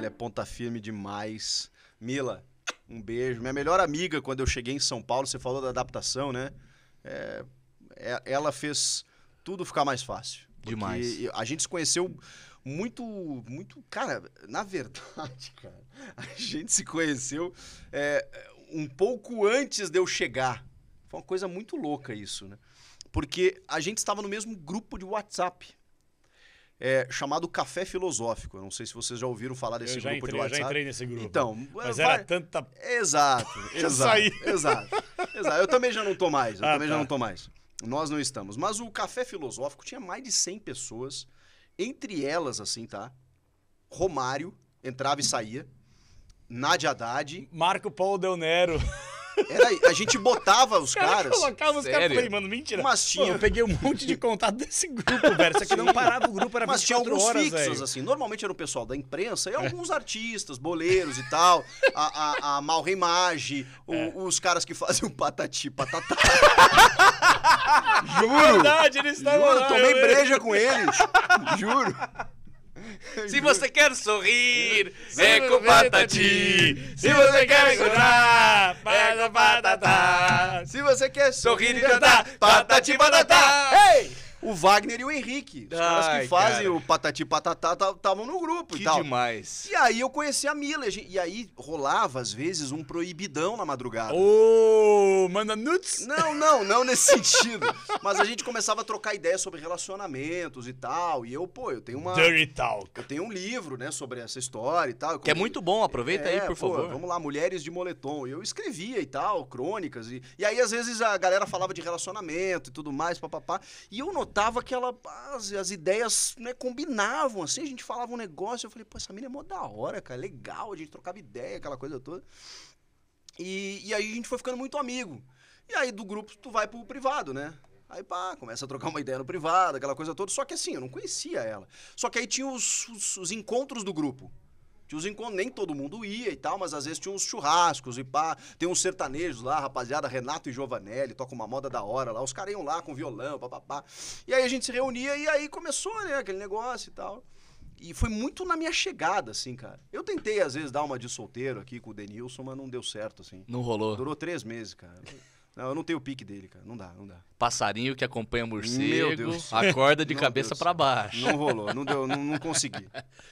Ela é ponta firme demais. Mila, um beijo. Minha melhor amiga, quando eu cheguei em São Paulo, você falou da adaptação, né? É, é ela fez tudo ficar mais fácil. Demais. A gente se conheceu muito, muito. Cara, na verdade, cara, a gente se conheceu é, um pouco antes de eu chegar. Foi uma coisa muito louca isso, né? Porque a gente estava no mesmo grupo de WhatsApp é, chamado Café Filosófico. Eu não sei se vocês já ouviram falar desse eu grupo entrei, de WhatsApp. Eu já entrei nesse grupo. Então, mas vai... era tanta. Exato, exato, exato, exato. Eu também já não tô mais. Eu ah, também tá. já não tô mais. Nós não estamos. Mas o Café Filosófico tinha mais de 100 pessoas. Entre elas, assim, tá? Romário entrava e saía. Nádia Haddad. Marco Paulo Del Nero. Era, a gente botava os cara, caras. Colocava os Sério? caras. Falei, mano, mentira. Mas tinha. Pô, eu peguei um monte de contato desse grupo, velho. Isso aqui não parava o grupo, era Mas tinha alguns horas, fixos, véio. assim. Normalmente era o pessoal da imprensa e é. alguns artistas, boleiros e tal. A, a, a Mal Reimage, é. os caras que fazem o patati patatá. Juro! Verdade, eles estavam Juro, lá, tomei breja com eles. Juro. Se você quer sorrir, é com patati. Se você quer chorar, é com patatá. Se você quer sorrir e cantar, patati patatá. Ei! o Wagner e o Henrique. Os Ai, caras que fazem cara. o Patati Patatá estavam no grupo que e tal. demais. E aí eu conheci a Mila. E aí rolava, às vezes, um proibidão na madrugada. Ô, oh, manda nuts? Não, não, não nesse sentido. Mas a gente começava a trocar ideias sobre relacionamentos e tal. E eu, pô, eu tenho uma... Dirty Talk. Eu tenho um livro, né, sobre essa história e tal. Que é muito bom, aproveita é, aí, por pô, favor. vamos lá, Mulheres de Moletom. E eu escrevia e tal, crônicas. E, e aí, às vezes, a galera falava de relacionamento e tudo mais, papapá. E eu notava notava que ela, as, as ideias né, combinavam, assim, a gente falava um negócio, eu falei, pô, essa mina é mó da hora, cara, legal, a gente trocava ideia, aquela coisa toda. E, e aí a gente foi ficando muito amigo. E aí do grupo tu vai pro privado, né? Aí pá, começa a trocar uma ideia no privado, aquela coisa toda. Só que assim, eu não conhecia ela. Só que aí tinha os, os, os encontros do grupo. Tinha os encontros, nem todo mundo ia e tal, mas às vezes tinha uns churrascos e pá. Tem uns sertanejos lá, rapaziada, Renato e Giovanelli, toca uma moda da hora lá. Os caras iam lá com violão, papapá. E aí a gente se reunia e aí começou, né, aquele negócio e tal. E foi muito na minha chegada, assim, cara. Eu tentei, às vezes, dar uma de solteiro aqui com o Denilson, mas não deu certo, assim. Não rolou. Durou três meses, cara. Não, eu não tenho o pique dele, cara. Não dá, não dá. Passarinho que acompanha morcego, acorda de cabeça para baixo. Não rolou, não deu, não, não consegui.